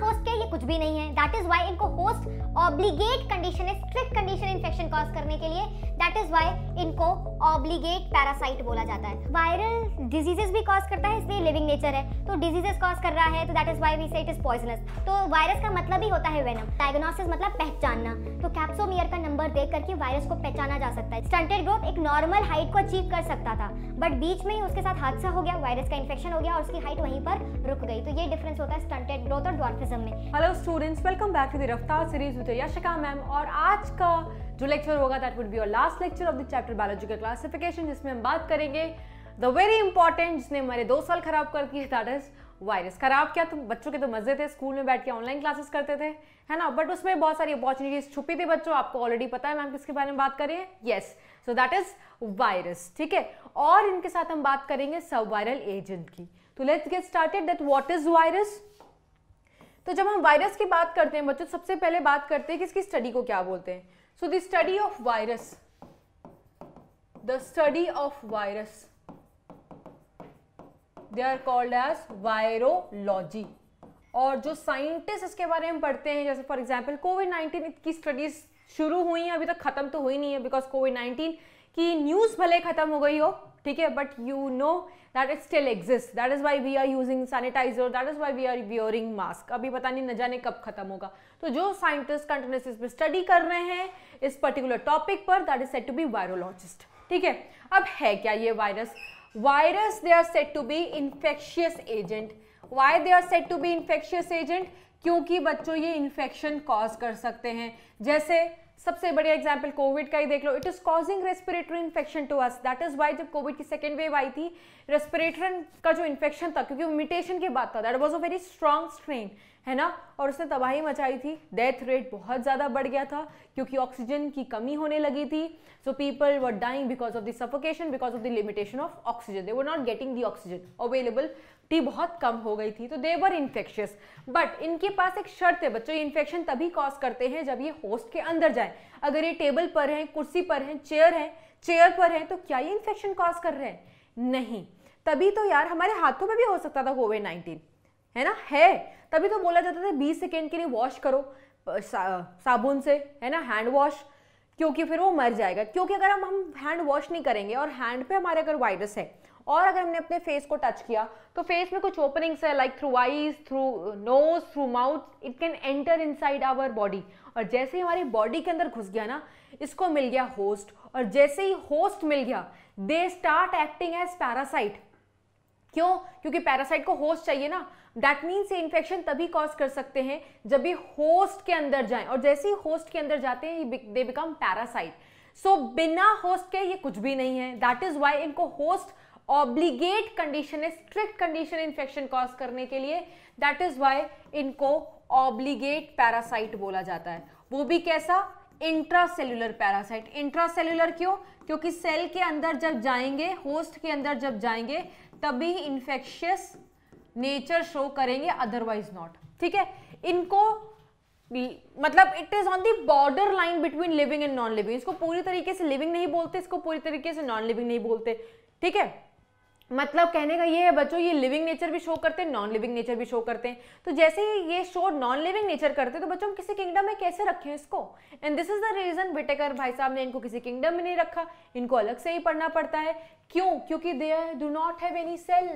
bosque ये कुछ भी नहीं है दैट इज वाई इनको होस्ट ऑब्लीगेट कंडीशन है स्ट्रिक्ट कंडीशन इन्फेक्शन कॉज करने के लिए दैट इज वाई इनको ऑब्लीगेट पैरासाइट बोला जाता है वायरल डिजीजेस भी कॉज करता है इसलिए लिविंग नेचर है तो डिजीजेस कॉज कर रहा है तो that is why we say it is poisonous तो वायरस का मतलब ही होता है वेनम डायग्नोसिस मतलब पहचानना तो कैप्सोमियर का नंबर देख करके वायरस को पहचाना जा सकता है स्टंटेड ग्रोथ एक नॉर्मल हाइट को अचीव कर सकता था बट बीच में ही उसके साथ हादसा हो गया वायरस का इन्फेक्शन हो गया और उसकी हाइट वहीं पर रुक गई तो ये डिफरेंस होता है स्टंटेड ग्रोथ और डॉर्फिज्म में hello students welcome back to the Raftaar series with Yashika ma'am और आज का जो लेक्चर होगा that would be your last lecture of the chapter biological classification जिसमें हम बात करेंगे द वेरी इंपॉर्टेंट जिसने हमारे दो साल खराब कर दिए दैट इज वायरस खराब क्या तो बच्चों के तो मजे थे स्कूल में बैठ के ऑनलाइन क्लासेस करते थे है ना बट उसमें बहुत सारी अपॉर्चुनिटीज छुपी थी बच्चों आपको ऑलरेडी पता है मैम किसके बारे में बात करें yes so that is virus ठीक है और इनके साथ हम बात करेंगे सब वायरल एजेंट की तो let's get started that what is virus तो जब हम वायरस की बात करते हैं बच्चों सबसे पहले बात करते हैं कि इसकी स्टडी को क्या बोलते हैं so the study of virus the study of virus they are called as virology और जो साइंटिस्ट इसके बारे में पढ़ते हैं जैसे फॉर एग्जाम्पल कोविड नाइन्टीन की स्टडीज शुरू हुई हैं अभी तक खत्म तो हुई नहीं है बिकॉज कोविड नाइन्टीन की न्यूज़ भले ख़त्म हो गई हो ठीक है but you know that it still exist that is why we are using sanitiser that is why we are wearing mask अभी पता नहीं न जाने कब खत्म होगा तो जो साइंटिस्ट कंटिन्यूस इस पर स्टडी कर रहे हैं इस पर्टिकुलर टॉपिक पर that is set to be virologist ठीक है अब है क्या ये virus virus they are set to be infectious agent why they are set to be infectious agent क्योंकि बच्चों ये इन्फेक्शन कॉज कर सकते हैं जैसे सबसे बढ़िया एग्जाम्पल कोविड का ही देख लो it is causing respiratory infection to us that is why जब कोविड की सेकेंड वेव आई थी रेस्पिरेटरन का जो इन्फेक्शन था क्योंकि म्यूटेशन की बात था that was a very strong strain है ना और उसने तबाही मचाई थी डेथ रेट बहुत ज़्यादा बढ़ गया था क्योंकि ऑक्सीजन की कमी होने लगी थी so people were dying because of the suffocation because of the limitation of oxygen they were not getting the oxygen available टी बहुत कम हो गई थी तो देवर इन्फेक्शियस बट इनके पास एक शर्त है बच्चों इन्फेक्शन तभी कॉज करते हैं जब ये होस्ट के अंदर जाए अगर ये टेबल पर हैं कुर्सी पर हैं चेयर हैं चेयर पर हैं तो क्या ये इन्फेक्शन कॉज कर रहे हैं नहीं तभी तो यार हमारे हाथों में भी हो सकता था कोविड नाइन्टीन है ना है तभी तो बोला जाता था बीस सेकेंड के लिए वॉश करो सा, साबुन से है ना हैंड वॉश क्योंकि फिर वो मर जाएगा क्योंकि अगर हम हम हैंड वॉश नहीं करेंगे और हैंड पे हमारे अगर वायरस है और अगर हमने अपने फेस को टच किया तो फेस में कुछ ओपनिंग्स है like through eyes through nose through mouth it can enter inside our body और जैसे ही हमारी बॉडी के अंदर घुस गया ना इसको मिल गया होस्ट और जैसे ही होस्ट मिल गया they start acting as parasite क्यों क्योंकि पैरासाइट को होस्ट चाहिए ना दैट मीन्स ये इन्फेक्शन तभी कॉज कर सकते हैं जब ये होस्ट के अंदर जाए और जैसे ही होस्ट के अंदर जाते हैं दे बिकम पैरासाइट सो बिना होस्ट के ये कुछ भी नहीं है दैट इज वाई इनको होस्ट ऑब्लिगेट कंडीशन है स्ट्रिक्ट कंडीशन इन्फेक्शन कॉज करने के लिए दैट इज वाई इनको ऑब्लिगेट पैरासाइट बोला जाता है वो भी कैसा इंट्रासेल्युलर पैरासाइट इंट्रासेल्युलर क्यों क्योंकि सेल के अंदर जब जाएंगे होस्ट के अंदर जब जाएंगे तभी इंफेक्शियस नेचर शो करेंगे अदरवाइज नॉट ठीक है इनको मतलब it is on the border line between living and non living इसको पूरी तरीके से लिविंग नहीं बोलते इसको पूरी तरीके से नॉन लिविंग नहीं बोलते ठीक है मतलब कहने का ये है बच्चों ये लिविंग नेचर भी शो करते हैं नॉन लिविंग नेचर भी शो करते हैं तो जैसे ही ये शो नॉन लिविंग नेचर करते हैं तो बच्चों हम किसी किंगडम में कैसे रखें इसको and this is the reason बिटेकर भाई साहब ने इनको किसी किंगडम में नहीं रखा इनको अलग से ही पढ़ना पड़ता है क्यों क्योंकि they do not have any cell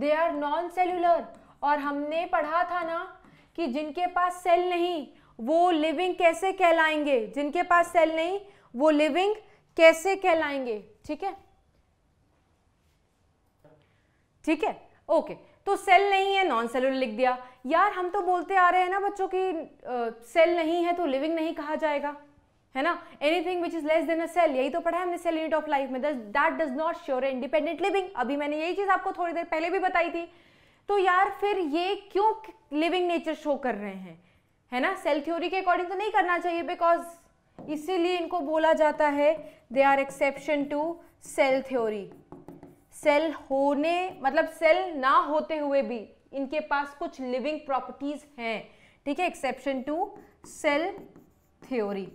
they are non cellular और हमने पढ़ा था ना कि जिनके पास सेल नहीं वो लिविंग कैसे कहलाएंगे जिनके पास सेल नहीं वो लिविंग कैसे कहलाएंगे ठीक है ठीक है ओके तो सेल नहीं है नॉन सेलुलर लिख दिया यार हम तो बोलते आ रहे हैं ना बच्चों की सेल नहीं है तो लिविंग नहीं कहा जाएगा है ना anything which is less than a cell यही तो पढ़ा है हमने सेल यूनिट ऑफ लाइफ में that does not sure independent living अभी मैंने यही चीज़ आपको थोड़ी देर पहले भी बताई थी तो यार फिर ये क्यों लिविंग नेचर शो कर रहे हैं है ना सेल थ्योरी के अकॉर्डिंग तो नहीं करना चाहिए बिकॉज इसीलिए इनको बोला जाता है they are exception to cell theory cell होने मतलब सेल ना होते हुए भी इनके पास कुछ लिविंग प्रॉपर्टीज हैं ठीक है exception to cell theory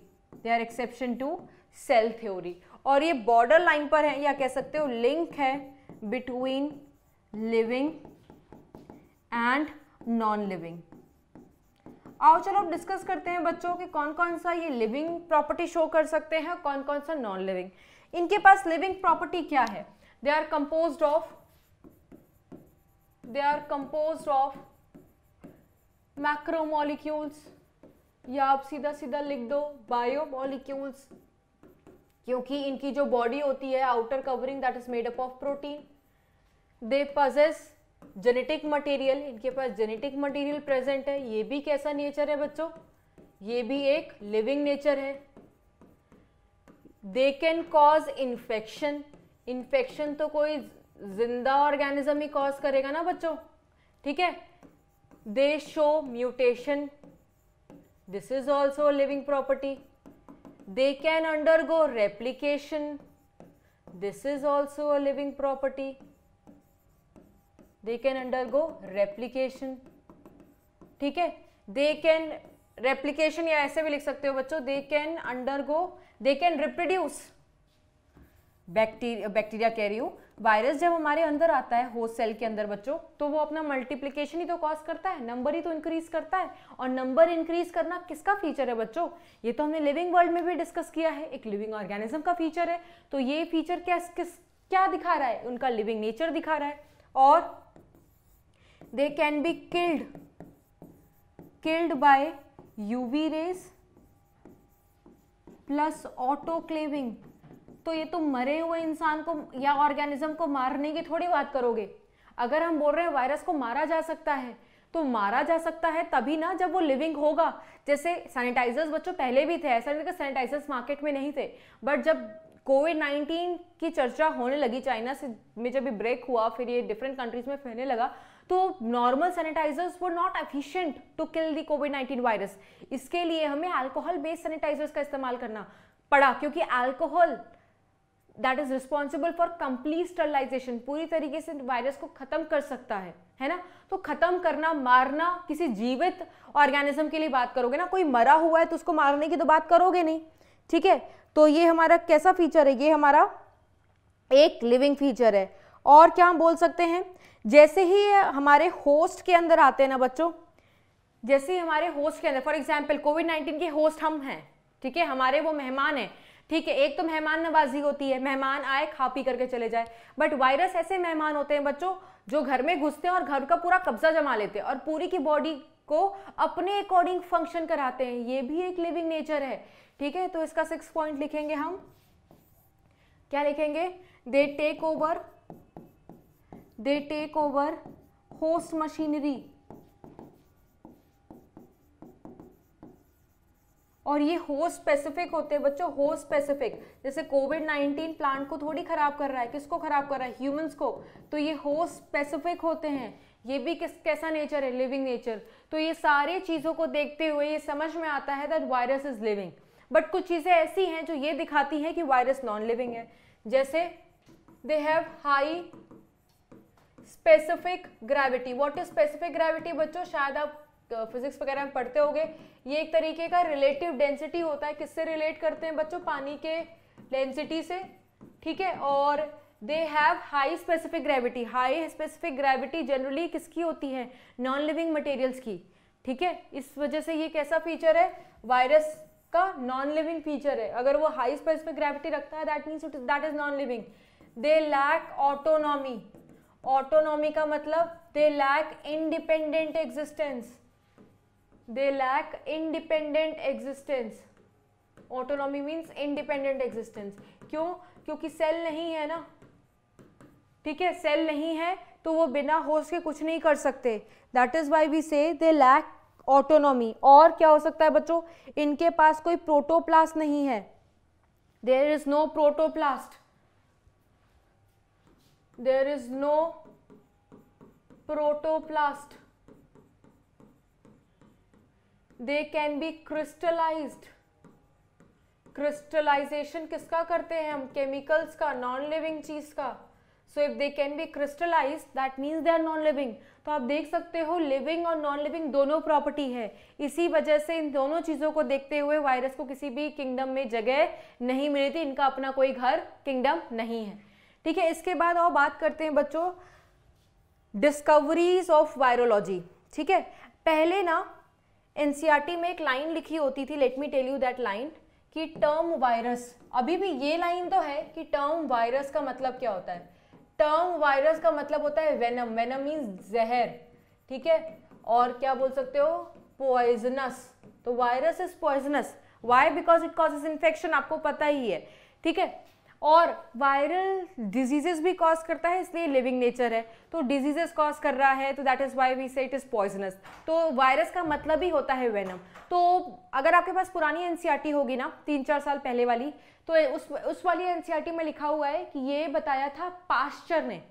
they are exception to cell theory और ये बॉर्डर लाइन पर है या कह सकते हो लिंक है between living and non living आओ चलो अब डिस्कस करते हैं बच्चों कि कौन कौन सा ये लिविंग प्रॉपर्टी शो कर सकते हैं कौन कौन सा नॉन लिविंग इनके पास लिविंग प्रॉपर्टी क्या है they are composed of they are composed of macromolecules या आप सीधा सीधा लिख दो बायोमोलिक्यूल्स क्योंकि इनकी जो बॉडी होती है outer covering that is made up of protein they possess genetic material इनके पास जेनेटिक मटेरियल प्रेजेंट है ये भी कैसा नेचर है बच्चों ये भी एक लिविंग नेचर है they can cause infection infection तो कोई जिंदा ऑर्गेनिज्म ही कॉज करेगा ना बच्चों ठीक है they show mutation this is also living property they can undergo replication this is also a living property they can undergo replication ठीक है दे कैन रेप्लीकेशन या ऐसे भी लिख सकते हो बच्चों they can undergo they can reproduce bacteria bacteria कह रही हूँ वायरस जब हमारे अंदर आता है होस्ट सेल के अंदर बच्चों तो वो अपना मल्टीप्लिकेशन ही तो कॉज करता है नंबर ही तो इंक्रीज करता है और नंबर इंक्रीज करना किसका फीचर है बच्चों ये तो हमने लिविंग वर्ल्ड में भी डिस्कस किया है एक लिविंग ऑर्गेनिज्म का फीचर है तो ये फीचर क्या किस क्या दिखा रहा है उनका लिविंग नेचर दिखा रहा है और they can be killed killed by UV rays plus autoclaving तो ये तुम तो मरे हुए इंसान को या ऑर्गेनिज्म को मारने की थोड़ी बात करोगे अगर हम बोल रहे हैं वायरस को मारा जा सकता है तो मारा जा सकता है तभी ना जब वो लिविंग होगा जैसे सैनिटाइजर्स बच्चों पहले भी थे ऐसा नहीं था सैनिटाइजर्स मार्केट में नहीं थे बट जब कोविड नाइन्टीन की चर्चा होने लगी चाइना से में जब ब्रेक हुआ फिर ये डिफरेंट कंट्रीज में फैलने लगा तो नॉर्मल सैनिटाइजर्स वो not efficient to kill the COVID nineteen virus इसके लिए हमें अल्कोहल बेस्ड सैनिटाइजर्स का इस्तेमाल करना पड़ा क्योंकि alcohol that is responsible for complete sterilisation पूरी तरीके से वायरस को खत्म कर सकता है है ना तो खत्म करना मारना किसी जीवित ऑर्गेनिज्म के लिए बात करोगे ना कोई मरा हुआ है तो उसको मारने की तो बात करोगे नहीं ठीक है तो ये हमारा कैसा फीचर है ये हमारा एक लिविंग फीचर है और क्या हम बोल सकते हैं जैसे ही हमारे होस्ट के अंदर आते हैं ना बच्चों जैसे ही हमारे होस्ट के अंदर फॉर एग्जाम्पल कोविड नाइन्टीन के होस्ट हम हैं ठीक है हमारे वो मेहमान हैं ठीक है एक तो मेहमान नवाजी होती है मेहमान आए खा पी करके चले जाए बट वायरस ऐसे मेहमान होते हैं बच्चों जो घर में घुसते हैं और घर का पूरा कब्जा जमा लेते हैं और पूरी की बॉडी को अपने अकॉर्डिंग फंक्शन कराते हैं ये भी एक लिविंग नेचर है ठीक है तो इसका सिक्स पॉइंट लिखेंगे हम क्या लिखेंगे they take over they take over host machinery और ये होस्ट स्पेसिफिक होते हैं बच्चों होस्ट स्पेसिफिक जैसे कोविड 19 प्लांट को थोड़ी ख़राब कर रहा है किसको ख़राब कर रहा है ह्यूमंस को तो ये होस्ट स्पेसिफिक होते हैं ये भी किस कैसा नेचर है लिविंग नेचर तो ये सारे चीज़ों को देखते हुए ये समझ में आता है that virus is living but कुछ चीज़ें ऐसी हैं जो ये दिखाती हैं कि वायरस नॉन लिविंग है जैसे they have high specific gravity what is specific gravity बच्चों शायद आप फिजिक्स वगैरह में पढ़ते होंगे ये एक तरीके का रिलेटिव डेंसिटी होता है किससे रिलेट करते हैं बच्चों पानी के डेंसिटी से ठीक है और they have high specific gravity high specific gravity generally किसकी होती है नॉन लिविंग मटेरियल्स की ठीक है इस वजह से ये कैसा फीचर है वायरस का नॉन लिविंग फीचर है अगर वो हाई स्पेसिफिक ग्रेविटी रखता है that means that is non living they lack autonomy autonomy का मतलब they lack independent existence they lack independent existence autonomy means independent existence क्यों क्योंकि सेल नहीं है ना ठीक है सेल नहीं है तो वो बिना होस्ट के कुछ नहीं कर सकते दैट इज़ वाई वी से दे लैक ऑटोनॉमी और क्या हो सकता है बच्चों इनके पास कोई प्रोटोप्लास्ट नहीं है there is no protoplast there is no protoplast they can be crystallise crystallisation किसका करते हैं हम केमिकल्स का नॉन लिविंग चीज़ का so if they can be crystallise that means they are non living तो आप देख सकते हो लिविंग और नॉन लिविंग दोनों प्रॉपर्टी है इसी वजह से इन दोनों चीज़ों को देखते हुए वायरस को किसी भी किंगडम में जगह नहीं मिली थी इनका अपना कोई घर किंगडम नहीं है ठीक है इसके बाद और बात करते हैं बच्चों डिस्कवरीज ऑफ वायरोलॉजी ठीक है पहले ना एनसीईआरटी में एक लाइन लिखी होती थी let me tell you that line कि टर्म वायरस अभी भी ये लाइन तो है कि टर्म वायरस का मतलब क्या होता है टर्म वायरस का मतलब होता है वेनम वेनम मीन्स जहर ठीक है और क्या बोल सकते हो पॉइजनस तो virus is poisonous why because it cause is infection आपको पता ही है ठीक है और वायरल डिजीजेस भी कॉज करता है इसलिए लिविंग नेचर है तो डिजीजेस कॉज कर रहा है तो that is why we say it is poisonous तो वायरस का मतलब ही होता है वेनम तो अगर आपके पास पुरानी एन e होगी ना तीन चार साल पहले वाली तो उस उस वाली एन e में लिखा हुआ है कि ये बताया था पास्चर ने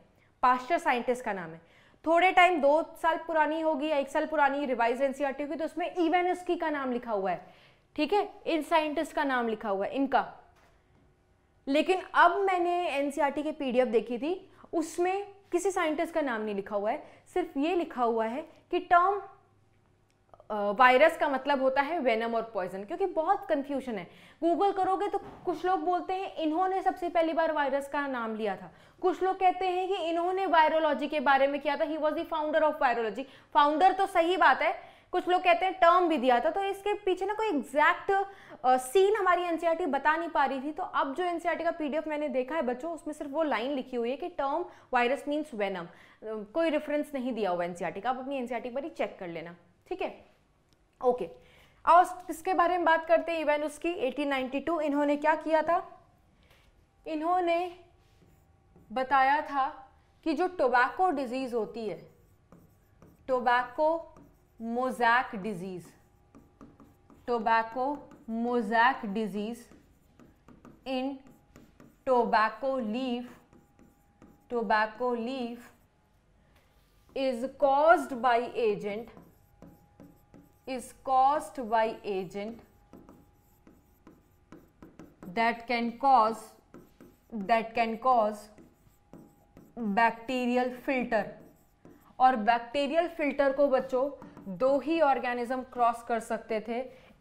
पास्चर साइंटिस्ट का नाम है थोड़े टाइम दो साल पुरानी होगी या एक साल पुरानी रिवाइज एन e होगी तो उसमें इवेन का नाम लिखा हुआ है ठीक है इन साइंटिस्ट का नाम लिखा हुआ है इनका लेकिन अब मैंने एन e के पी देखी थी उसमें किसी साइंटिस्ट का नाम नहीं लिखा हुआ है सिर्फ ये लिखा हुआ है कि टर्म वायरस का मतलब होता है वेनम और पॉइजन क्योंकि बहुत कंफ्यूजन है गूगल करोगे तो कुछ लोग बोलते हैं इन्होंने सबसे पहली बार वायरस का नाम लिया था कुछ लोग कहते हैं कि इन्होंने वायरोलॉजी के बारे में किया था he was the founder of virology founder तो सही बात है कुछ लोग कहते हैं टर्म भी दिया था तो इसके पीछे ना कोई एग्जैक्ट सीन हमारी एनसीईआरटी e बता नहीं पा रही थी तो अब जो एनसीईआरटी e का पीडीएफ मैंने देखा है बच्चों उसमें सिर्फ वो लाइन लिखी हुई है कि टर्म वायरस मीन्स वेनम कोई रेफरेंस नहीं दिया हुआ एनसीआरटी e का आप अपनी एनसीआरटी पर ही चेक कर लेना ठीक है ओके और इसके बारे में बात करते हैं इवेंट उसकी 1892 इन्होंने क्या किया था इन्होंने बताया था कि जो टोबैको डिजीज़ होती है tobacco mosaic disease tobacco mosaic disease in tobacco leaf tobacco leaf is cause by agent is caused by agent that can cause that can cause bacterial filter और बैक्टीरियल फिल्टर को बच्चों दो ही organism cross कर सकते थे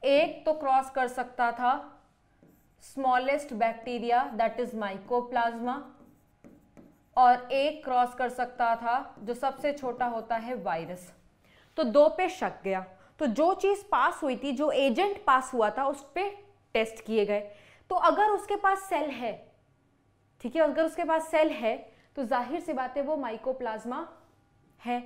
एक तो cross कर सकता था smallest bacteria that is mycoplasma और एक क्रॉस कर सकता था जो सबसे छोटा होता है वायरस तो दो पे शक गया तो जो चीज़ पास हुई थी जो एजेंट पास हुआ था उस पर टेस्ट किए गए तो अगर उसके पास सेल है ठीक है अगर उसके पास सेल है तो जाहिर सी बात है वो माइकोप्लाज्मा है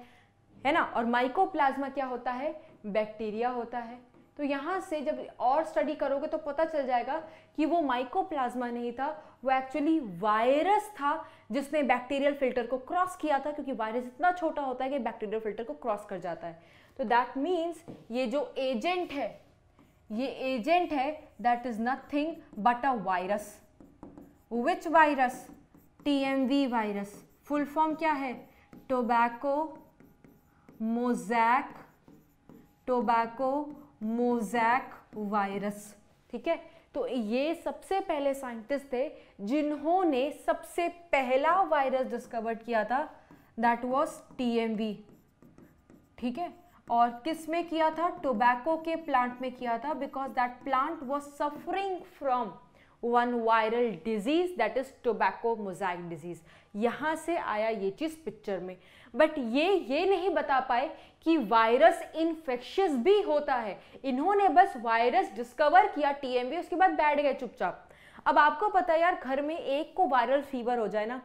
है ना और माइकोप्लाज्मा क्या होता है बैक्टीरिया होता है तो यहाँ से जब और स्टडी करोगे तो पता चल जाएगा कि वो माइकोप्लाज्मा नहीं था वो एक्चुअली वायरस था जिसने बैक्टीरियल फिल्टर को क्रॉस किया था क्योंकि वायरस इतना छोटा होता है कि बैक्टीरियल फिल्टर को क्रॉस कर जाता है तो दैट मीन्स ये जो एजेंट है ये एजेंट है that is nothing but a virus which virus T virus full form क्या है tobacco mosaic tobacco mosaic virus ठीक है तो ये सबसे पहले साइंटिस्ट थे जिन्होंने सबसे पहला वायरस डिस्कवर किया था दैट वाज टीएमवी ठीक है और किस में किया था टोबैको के प्लांट में किया था because that plant was suffering from one viral disease that is tobacco mosaic disease यहां से आया ये चीज़ पिक्चर में बट ये ये नहीं बता पाए कि वायरस इन्फेक्शियस भी होता है इन्होंने बस वायरस डिस्कवर किया टीएमबी उसके बाद बैठ गए चुपचाप अब आपको पता है यार घर में एक को वायरल फीवर हो जाए ना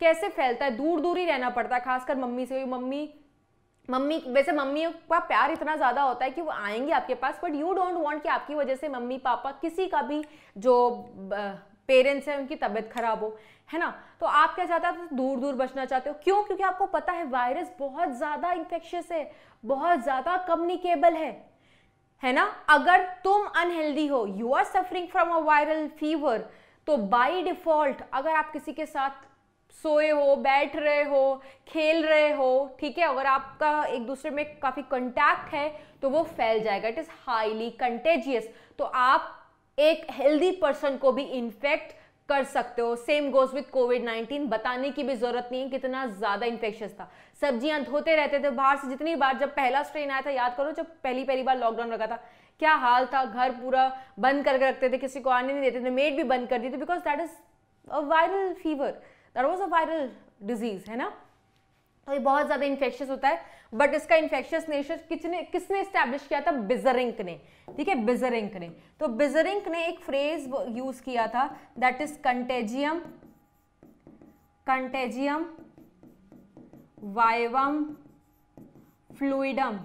कैसे फैलता है दूर दूर ही रहना पड़ता है खासकर मम्मी से मम्मी मम्मी वैसे मम्मी का प्यार इतना ज़्यादा होता है कि वो आएंगे आपके पास बट यू डोंट वांट कि आपकी वजह से मम्मी पापा किसी का भी जो पेरेंट्स हैं उनकी तबीयत खराब हो है ना तो आप क्या चाहते हो तो दूर दूर बचना चाहते हो क्यों क्योंकि आपको पता है वायरस बहुत ज़्यादा इंफेक्शियस है बहुत ज़्यादा कम्युनिकेबल है है ना अगर तुम अनहेल्दी हो you are suffering from a viral fever तो बाय डिफॉल्ट अगर आप किसी के साथ सोए हो बैठ रहे हो खेल रहे हो ठीक है अगर आपका एक दूसरे में काफ़ी कंटैक्ट है तो वो फैल जाएगा इट इज़ हाईली कंटेजियस तो आप एक हेल्दी पर्सन को भी इन्फेक्ट कर सकते हो सेम गोज विथ कोविड 19 बताने की भी जरूरत नहीं है कितना ज्यादा इन्फेक्शन था सब्जियां धोते रहते थे बाहर से जितनी बार जब पहला स्ट्रेन आया था याद करो जब पहली पहली बार लॉकडाउन लगा था क्या हाल था घर पूरा बंद करके रखते थे किसी को आने नहीं देते थे मेड भी बंद कर दी थी because that is a viral fever that was a viral disease है ना और ये बहुत ज़्यादा इन्फेक्शियस होता है बट इसका इन्फेक्शियस नेचर किसने किसने इस्टेब्लिश किया था बिजरिंक ने ठीक है बिजरिंक ने तो बिजरिंक ने एक फ्रेज यूज़ किया था that is contagium contagium vivum fluidum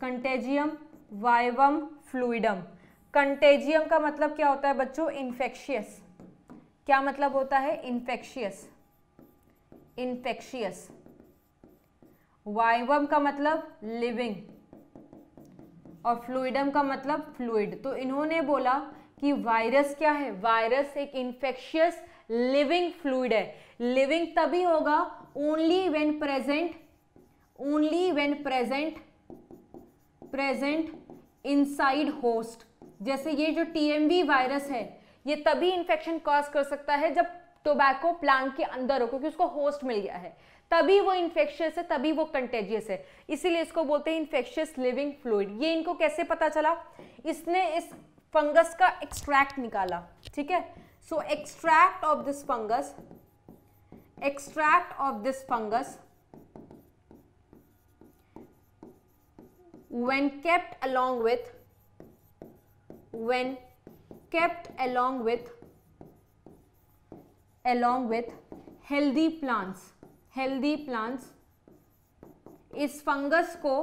contagium vivum fluidum contagium का मतलब क्या होता है बच्चों इन्फेक्शियस क्या मतलब होता है इन्फेक्शियस इन्फेक्शियस वाइवम का मतलब लिविंग और फ्लूडम का मतलब फ्लूड तो इन्होंने बोला कि वायरस क्या है वायरस एक इंफेक्शियस लिविंग फ्लूड है लिविंग तभी होगा only when present only when present present inside host जैसे ये जो टीएमवी वायरस है ये तभी इंफेक्शन कॉज कर सकता है जब टोबैको प्लांट के अंदर हो क्योंकि उसको होस्ट मिल गया है तभी वो इन्फेक्शियस है तभी वो कंटेजियस है इसीलिए इसको बोलते हैं इन्फेक्शियस लिविंग फ्लूड ये इनको कैसे पता चला इसने इस फंगस का एक्सट्रैक्ट निकाला ठीक है so extract of this fungus extract of this fungus when kept along with when kept along with along with healthy plants healthy plants इस फंगस को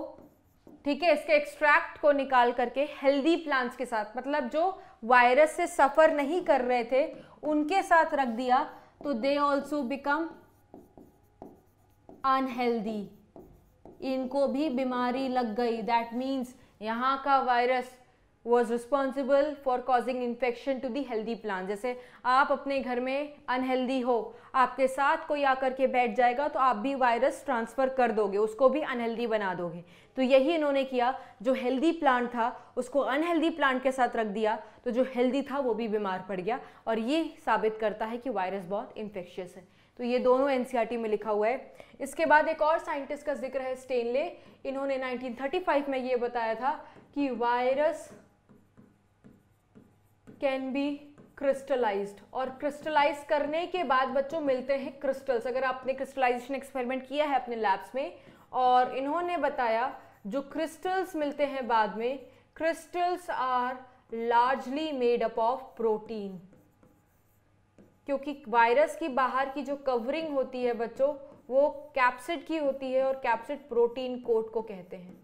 ठीक है इसके एक्सट्रैक्ट को निकाल करके हेल्दी प्लांट्स के साथ मतलब जो वायरस से सफ़र नहीं कर रहे थे उनके साथ रख दिया तो दे ऑल्सो बिकम अनहेल्दी इनको भी बीमारी लग गई दैट मीन्स यहाँ का virus was responsible for causing infection to the healthy plant जैसे आप अपने घर में अनहेल्दी हो आपके साथ कोई आकर के बैठ जाएगा तो आप भी वायरस ट्रांसफ़र कर दोगे उसको भी अनहेल्दी बना दोगे तो यही इन्होंने किया जो हेल्दी प्लांट था उसको अनहेल्दी प्लांट के साथ रख दिया तो जो हेल्दी था वो भी बीमार पड़ गया और ये साबित करता है कि वायरस बहुत इन्फेक्शियस है तो ये दोनों एन e में लिखा हुआ है इसके बाद एक और साइंटिस्ट का जिक्र है स्टेनले इन्होंने 1935 में ये बताया था कि वायरस कैन बी क्रिस्टलाइज्ड और क्रिस्टलाइज करने के बाद बच्चों मिलते हैं क्रिस्टल्स अगर आपने क्रिस्टलाइजेशन एक्सपेरिमेंट किया है अपने लैब्स में और इन्होंने बताया जो क्रिस्टल्स मिलते हैं बाद में crystals are largely made up of protein क्योंकि वायरस की बाहर की जो कवरिंग होती है बच्चों वो कैप्सिड की होती है और कैप्सिड प्रोटीन कोट को कहते हैं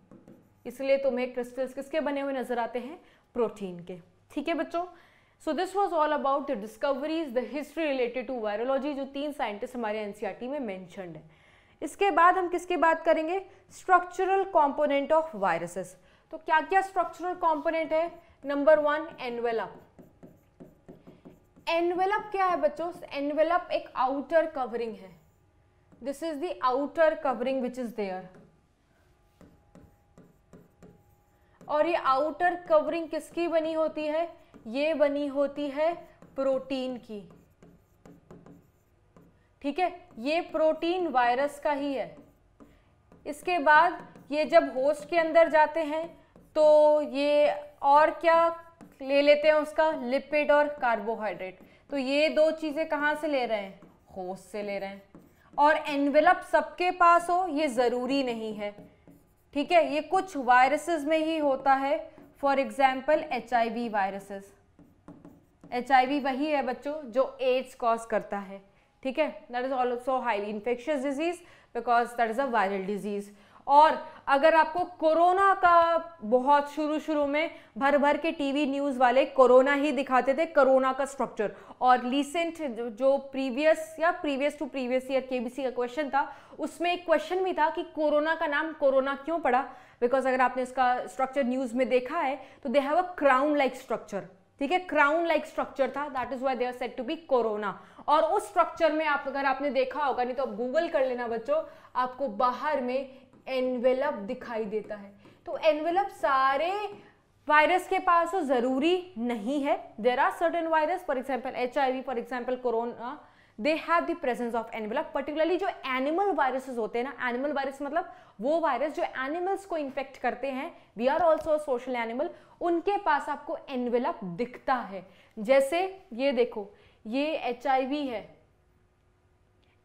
इसलिए तुम्हें क्रिस्टल्स किसके बने हुए नजर आते हैं प्रोटीन के ठीक है बच्चों so this was all about the discoveries the history related to virology जो तीन साइंटिस्ट हमारे एनसीआरटी e में मैंशनड है इसके बाद हम किसकी बात करेंगे स्ट्रक्चरल कॉम्पोनेंट ऑफ वायरसेस तो क्या क्या स्ट्रक्चरल कॉम्पोनेंट है नंबर वन एनवेलप एनवेलप क्या है बच्चों एनवेलप एक आउटर कवरिंग है this is the outer covering which is there और ये आउटर कवरिंग किसकी बनी होती है ये बनी होती है प्रोटीन की ठीक है ये प्रोटीन वायरस का ही है इसके बाद ये जब होस्ट के अंदर जाते हैं तो ये और क्या ले लेते हैं उसका लिपिड और कार्बोहाइड्रेट तो ये दो चीज़ें कहां से ले रहे हैं होस्ट से ले रहे हैं और एनवेलप सबके पास हो ये ज़रूरी नहीं है ठीक है ये कुछ वायरसेस में ही होता है for example H I V viruses H I V वही है बच्चों जो एड्स कॉज करता है ठीक है that is also highly infectious disease because that is a viral disease और अगर आपको कोरोना का बहुत शुरू शुरू में भर भर के टीवी न्यूज़ वाले कोरोना ही दिखाते थे कोरोना का स्ट्रक्चर और रिसेंट जो प्रीवियस या previous to previous year KBC का क्वेश्चन था उसमें एक क्वेश्चन भी था कि कोरोना का नाम कोरोना क्यों पड़ा बिकॉज अगर आपने इसका स्ट्रक्चर न्यूज में देखा है तो they have a crown like structure ठीक है क्राउन लाइक स्ट्रक्चर था that is why they're said to be corona और उस स्ट्रक्चर में आप अगर आपने देखा होगा नहीं तो आप गूगल कर लेना बच्चों आपको बाहर में एनवेलप दिखाई देता है तो एनवेलप सारे वायरस के पास तो ज़रूरी नहीं है there are certain virus for example H I V for example corona they have the presence of envelope particularly जो एनिमल वायरसेस होते हैं ना एनिमल वायरस मतलब वो वायरस जो एनिमल्स को इन्फेक्ट करते हैं we are also social animal उनके पास आपको एनवेलप दिखता है जैसे ये देखो ये एच है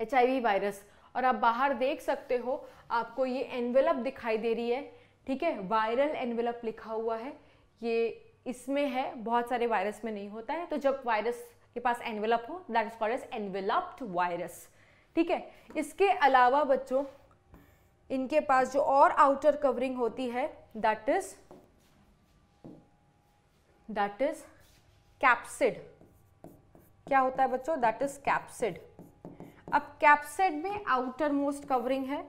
एच वायरस और आप बाहर देख सकते हो आपको ये एनवेलप दिखाई दे रही है ठीक है वायरल एनवेलप लिखा हुआ है ये इसमें है बहुत सारे वायरस में नहीं होता है तो जब वायरस के पास एनवेलप हो that is called as enveloped virus ठीक है इसके अलावा बच्चों इनके पास जो और आउटर कवरिंग होती है that is that is capsid क्या होता है बच्चों दैट इज कैप्सिड अब कैप्सिड में आउटर मोस्ट कवरिंग है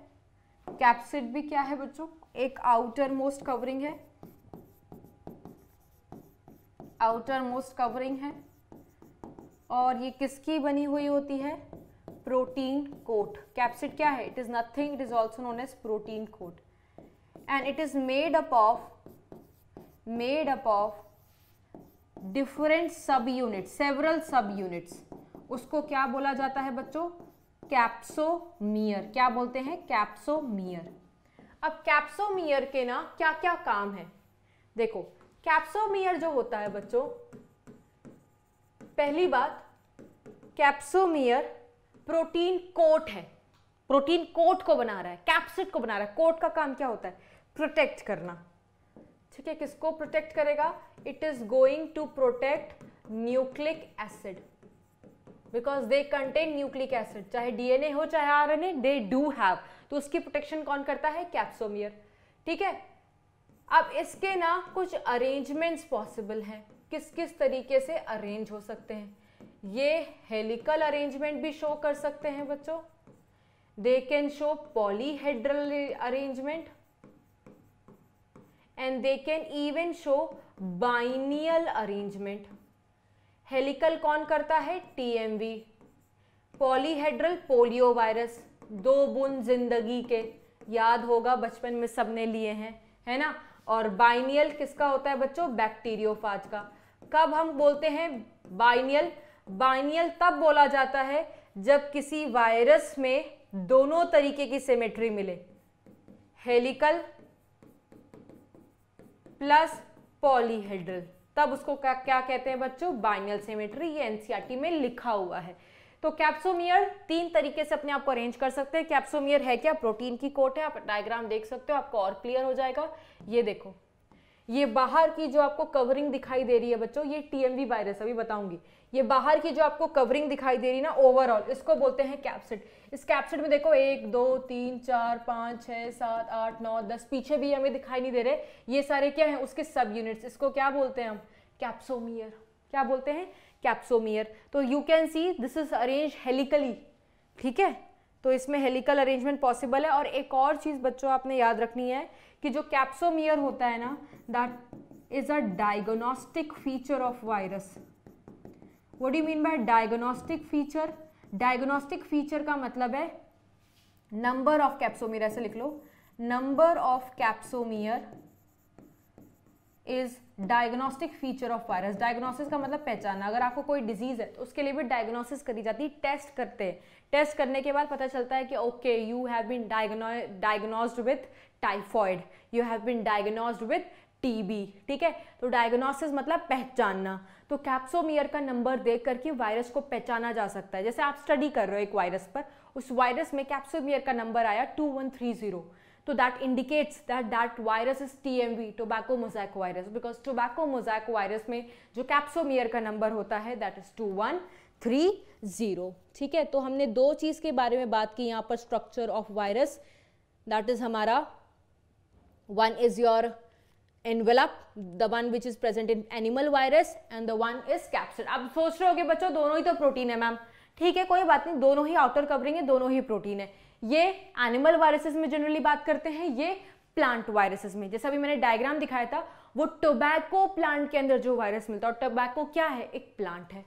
कैप्सिड भी क्या है बच्चों एक आउटर मोस्ट कवरिंग है आउटर मोस्ट कवरिंग है और ये किसकी बनी हुई होती है प्रोटीन कोट कैप्सिड क्या है it is nothing it is also known as protein coat and it is made up of made up of different subunit several subunits उसको क्या बोला जाता है बच्चों कैप्सोमियर क्या बोलते हैं कैप्सोमियर अब कैप्सोमियर के ना क्या क्या काम है देखो कैप्सोमियर जो होता है बच्चों पहली बात कैप्सोमियर प्रोटीन कोट है प्रोटीन कोट को बना रहा है कैप्सिट को बना रहा है कोट का काम क्या होता है प्रोटेक्ट करना ठीक है किसको प्रोटेक्ट करेगा it is going to protect nucleic acid because they contain nucleic acid चाहे डीएनए हो चाहे R N A they do have तो उसकी प्रोटेक्शन कौन करता है कैप्सोमियर ठीक है अब इसके ना कुछ अरेंजमेंट्स पॉसिबल हैं किस किस तरीके से अरेंज हो सकते हैं ये हेलिकल अरेंजमेंट भी शो कर सकते हैं बच्चों they can show polyhedral arrangement and they can even show binal arrangement helical कौन करता है टीएमवी पॉलीहेड्रल पोलियो वायरस दो बुन जिंदगी के याद होगा बचपन में सबने लिए हैं है ना और बाइनियल किसका होता है बच्चों बैक्टीरियोफाज का कब हम बोलते हैं बाइनियल बाइनियल तब बोला जाता है जब किसी वायरस में दोनों तरीके की सिमेट्री मिले हेलिकल प्लस पॉलीहेड्रल तब उसको क्या क्या कहते हैं बच्चों बाइनियल सिमेट्री ये एनसीईआरटी में लिखा हुआ है तो कैप्सोमियर तीन तरीके से अपने आप को अरेंज कर सकते हैं कैप्सोमियर है क्या प्रोटीन की कोट है आप डायग्राम देख सकते हो आपको और क्लियर हो जाएगा ये देखो ये बाहर की जो आपको कवरिंग दिखाई दे रही है बच्चों ये टीएमवी वायरस अभी बताऊंगी ये बाहर की जो आपको कवरिंग दिखाई दे रही है ना ओवरऑल इसको बोलते हैं कैप्सिड इस कैप्सिड में देखो एक दो तीन चार पाँच छः सात आठ नौ दस पीछे भी हमें दिखाई नहीं दे रहे ये सारे क्या हैं उसके सब यूनिट्स इसको क्या बोलते हैं हम कैप्सोमियर क्या बोलते हैं कैप्सोमियर तो you can see this is arrange helically ठीक है तो इसमें हेलिकल अरेंजमेंट पॉसिबल है और एक और चीज़ बच्चों आपने याद रखनी है कि जो कैप्सोमियर होता है ना that is a diagnostic feature of virus what do mean by diagnostic feature diagnostic feature का मतलब है नंबर ऑफ कैप्सोमियर ऐसे लिख लो number of capsomere is diagnostic feature of virus diagnosis का मतलब पहचाना अगर आपको कोई डिजीज़ है तो उसके लिए भी डायग्नोसिस करी जाती है टेस्ट करते हैं टेस्ट करने के बाद पता चलता है कि okay you have been diagnosed with typhoid you have been diagnosed with TB ठीक है तो डायग्नोसिस मतलब पहचानना तो कैप्सोमियर का नंबर देख करके वायरस को पहचाना जा सकता है जैसे आप स्टडी कर रहे हो एक वायरस पर उस वायरस में कैप्सोमियर का नंबर आया टू वन थ्री जीरो तो that indicates that that virus is T M V tobacco mosaic virus because tobacco mosaic virus में जो कैप्सोमियर का नंबर होता है that is two one three zero ठीक है तो हमने दो चीज के बारे में बात की यहां पर structure of virus that is हमारा one is your envelope the one which is present in animal virus and the one is capsule आप सोच रहे हो बच्चों दोनों ही तो प्रोटीन है मैम ठीक है कोई बात नहीं दोनों ही आउटर कवरिंग है दोनों ही प्रोटीन है ये एनिमल वायरसेस में जनरली बात करते हैं ये प्लांट वायरसेस में जैसा भी मैंने डायग्राम दिखाया था वो टोबैको प्लांट के अंदर जो वायरस मिलता है और टोबैको क्या है एक प्लांट है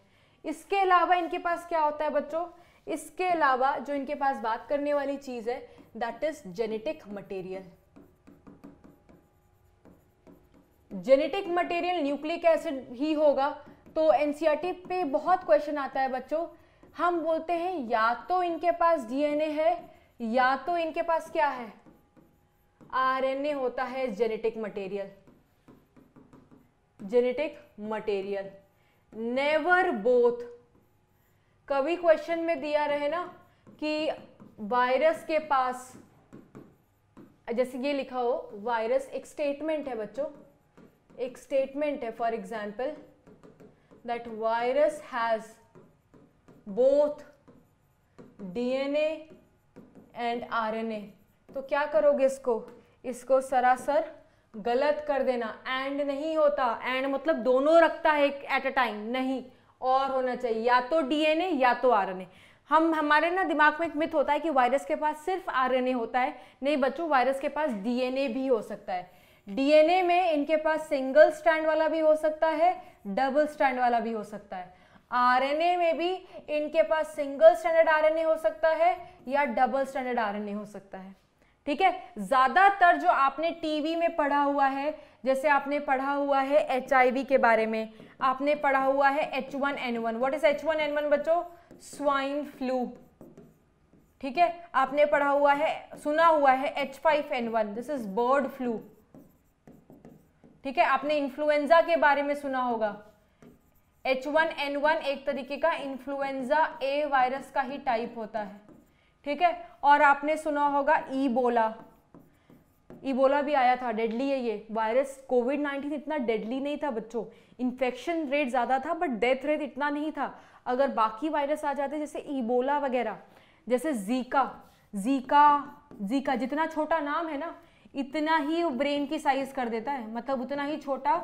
इसके अलावा इनके पास क्या होता है बच्चों इसके अलावा जो इनके पास बात करने वाली चीज़ है that is genetic material genetic material nucleic acid ही होगा तो एनसीआरटी e पे बहुत क्वेश्चन आता है बच्चों हम बोलते हैं या तो इनके पास डीएनए है या तो इनके पास क्या है आरएनए होता है genetic material genetic material never both कभी क्वेश्चन में दिया रहे ना कि वायरस के पास जैसे ये लिखा हो वायरस एक स्टेटमेंट है बच्चों एक स्टेटमेंट है for example that virus has both DNA and RNA तो क्या करोगे इसको इसको सरासर गलत कर देना एंड नहीं होता एंड मतलब दोनों रखता है एट अ टाइम नहीं और होना चाहिए या तो डीएनए या तो आरएनए हम हमारे ना दिमाग में एक मिथ होता है कि वायरस के पास सिर्फ आरएनए होता है नहीं बच्चों वायरस के पास डीएनए भी हो सकता है डीएनए में इनके पास सिंगल स्टैंड वाला भी हो सकता है डबल स्टैंड वाला भी हो सकता है आरएनए में भी इनके पास सिंगल स्टैंडर्ड आरएनए हो सकता है या डबल स्टैंडर्ड आरएनए हो सकता है ठीक है ज्यादातर जो आपने टीवी में पढ़ा हुआ है जैसे आपने पढ़ा हुआ है एच के बारे में आपने पढ़ा हुआ है H one N one what is H one N one बच्चो स्वाइन फ्लू ठीक है आपने पढ़ा हुआ है सुना हुआ है H five N one this is bird flu ठीक है आपने इंफ्लुएंजा के बारे में सुना होगा एच वन एन वन एक तरीके का इन्फ्लुएंजा ए वायरस का ही टाइप होता है ठीक है और आपने सुना होगा ईबोला ईबोला भी आया था डेडली है ये वायरस कोविड नाइन्टीन इतना डेडली नहीं था बच्चों इन्फेक्शन रेट ज़्यादा था बट डेथ रेट इतना नहीं था अगर बाकी वायरस आ जाते जैसे ईबोला वगैरह जैसे जीका जीका जीका जितना छोटा नाम है ना इतना ही ब्रेन की साइज़ कर देता है मतलब उतना ही छोटा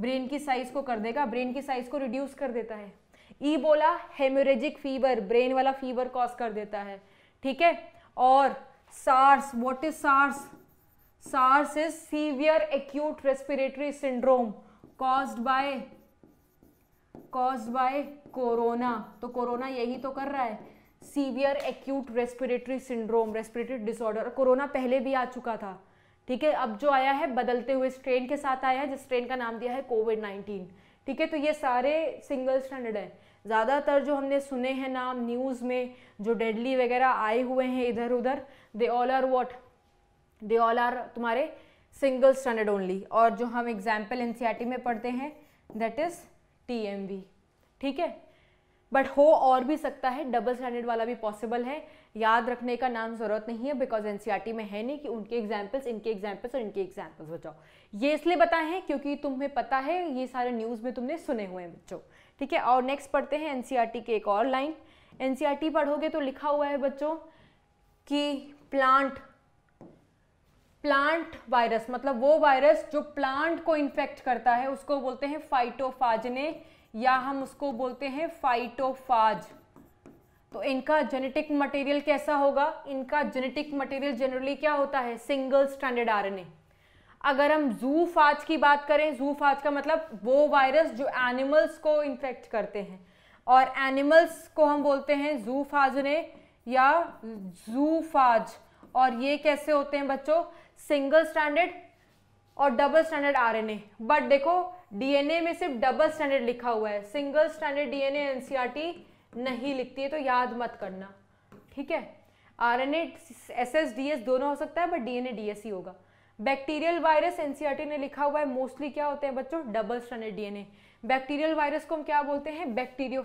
ब्रेन की साइज को कर देगा ब्रेन की साइज को रिड्यूस कर देता है बोला हेमोरेजिक फीवर ब्रेन वाला फीवर कॉज कर देता है ठीक है और SARS what is SARS SARS is severe acute respiratory syndrome caused by caused by corona तो कोरोना यही तो कर रहा है severe acute respiratory syndrome respiratory disorder corona पहले भी आ चुका था ठीक है अब जो आया है बदलते हुए इस ट्रेन के साथ आया है जिस ट्रेन का नाम दिया है कोविड नाइन्टीन ठीक है तो ये सारे सिंगल स्टैंडर्ड है ज़्यादातर जो हमने सुने हैं नाम न्यूज़ में जो डेडली वगैरह आए हुए हैं इधर उधर they all are what they all are तुम्हारे सिंगल स्टैंडर्ड ओनली और जो हम एग्जाम्पल एन e में पढ़ते हैं दैट इज़ टी ठीक है बट हो और भी सकता है डबल स्टैंडर्ड वाला भी पॉसिबल है याद रखने का नाम ज़रूरत नहीं है बिकॉज एनसीईआरटी e में है नहीं कि उनके एग्जाम्पल्स इनके एग्जाम्पल्स और इनके एग्जाम्पल्स बचाओ ये इसलिए बताए हैं क्योंकि तुम्हें पता है ये सारे न्यूज़ में तुमने सुने हुए हैं बच्चों ठीक है और नेक्स्ट पढ़ते हैं एन e के एक और लाइन एनसीआरटी e पढ़ोगे तो लिखा हुआ है बच्चों कि प्लांट प्लांट वायरस मतलब वो वायरस जो प्लांट को इन्फेक्ट करता है उसको बोलते हैं फाइटोफाजनिक या हम उसको बोलते हैं फाइटोफाज तो इनका जेनेटिक मटेरियल कैसा होगा इनका जेनेटिक मटेरियल जनरली क्या होता है सिंगल स्टैंडर्ड आरएनए अगर हम जू फाज की बात करें जू फाज का मतलब वो वायरस जो एनिमल्स को इन्फेक्ट करते हैं और एनिमल्स को हम बोलते हैं जू फाजने या जू फाज और ये कैसे होते हैं बच्चों सिंगल स्टैंडर्ड और डबल स्टैंडर्ड आरएनए बट देखो डीएनए में सिर्फ डबल स्टैंडर्ड लिखा हुआ है सिंगल स्टैंडर्ड डीएनए एनसीईआरटी नहीं लिखती है तो याद मत करना ठीक है आरएनए एसएसडीएस दोनों हो सकता है बट डीएनए डीएस ही होगा बैक्टीरियल वायरस एनसीईआरटी ने लिखा हुआ है मोस्टली क्या होते हैं बच्चों double standard DNA bacterial virus को हम क्या बोलते हैं बैक्टीरियो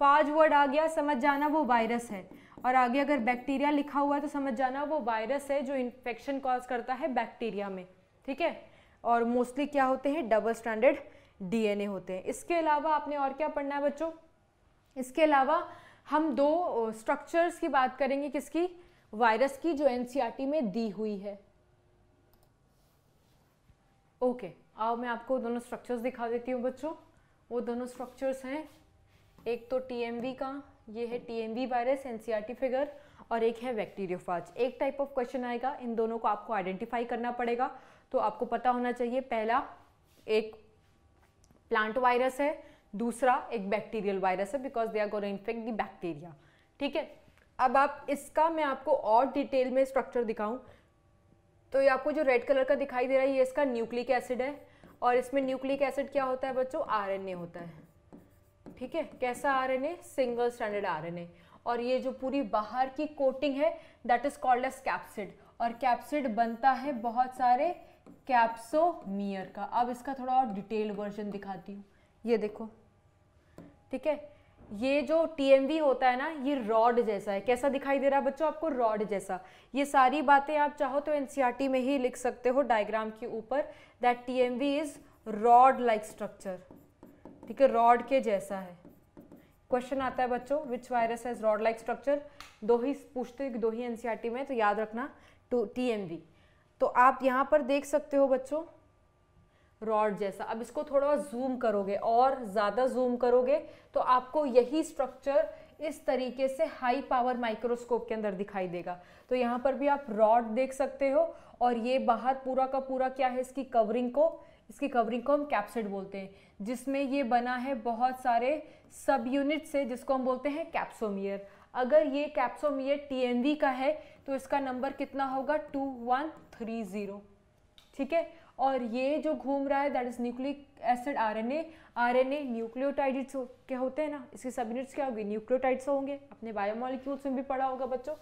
फाज वर्ड आ गया समझ जाना वो वायरस है और आगे अगर बैक्टीरिया लिखा हुआ है तो समझ जाना वो वायरस है जो इन्फेक्शन कॉज करता है बैक्टीरिया में ठीक है और मोस्टली क्या होते हैं डबल स्टैंडर्ड डीएनए होते हैं इसके अलावा आपने और क्या पढ़ना है बच्चों इसके अलावा हम दो स्ट्रक्चर्स की बात करेंगे किसकी वायरस की जो एनसीईआरटी e में दी हुई है ओके okay, आओ मैं आपको दोनों स्ट्रक्चर्स दिखा देती हूँ बच्चों वो दोनों स्ट्रक्चर्स हैं एक तो टीएमवी का ये है टीएमवी वायरस एनसीईआरटी फिगर और एक है बैक्टीरियोफाज एक टाइप ऑफ क्वेश्चन आएगा इन दोनों को आपको आइडेंटिफाई करना पड़ेगा तो आपको पता होना चाहिए पहला एक प्लांट वायरस है दूसरा एक बैक्टीरियल वायरस है because they are gonna infect the bacteria ठीक है अब आप इसका मैं आपको और डिटेल में स्ट्रक्चर दिखाऊं तो ये आपको जो रेड कलर का दिखाई दे रहा है ये इसका न्यूक्लिक एसिड है और इसमें न्यूक्लिक एसिड क्या होता है बच्चों आरएनए होता है ठीक है कैसा आरएनए सिंगल स्टैंडर्ड आरएनए और ये जो पूरी बाहर की कोटिंग है that is called as capsid और कैप्सिड बनता है बहुत सारे कैप्सोमियर का अब इसका थोड़ा और डिटेल वर्जन दिखाती हूँ ये देखो ठीक है ये जो टीएमवी होता है ना ये रॉड जैसा है कैसा दिखाई दे रहा है बच्चों आपको रॉड जैसा ये सारी बातें आप चाहो तो एन में ही लिख सकते हो डायग्राम के ऊपर that TMV is rod like structure ठीक है रॉड के जैसा है क्वेश्चन आता है बच्चों which virus has rod like structure दो ही पूछते दो ही एन में तो याद रखना टू टी तो आप यहाँ पर देख सकते हो बच्चों रॉड जैसा अब इसको थोड़ा जूम करोगे और ज़्यादा जूम करोगे तो आपको यही स्ट्रक्चर इस तरीके से हाई पावर माइक्रोस्कोप के अंदर दिखाई देगा तो यहाँ पर भी आप रॉड देख सकते हो और ये बाहर पूरा का पूरा क्या है इसकी कवरिंग को इसकी कवरिंग को हम कैप्सिड बोलते हैं जिसमें ये बना है बहुत सारे सब यूनिट से जिसको हम बोलते हैं कैप्सोमियर अगर ये कैप्सोमियर टीएनवी का है तो इसका नंबर कितना होगा टू वन थ्री ज़ीरो ठीक है और ये जो घूम रहा है that is nucleic acid RNA RNA nucleotides क्या होते हैं ना इसके सब यूनिट्स क्या होगी न्यूक्लियोटाइड्स होंगे अपने बायोमोलिक्यूल्स में भी पढ़ा होगा बच्चों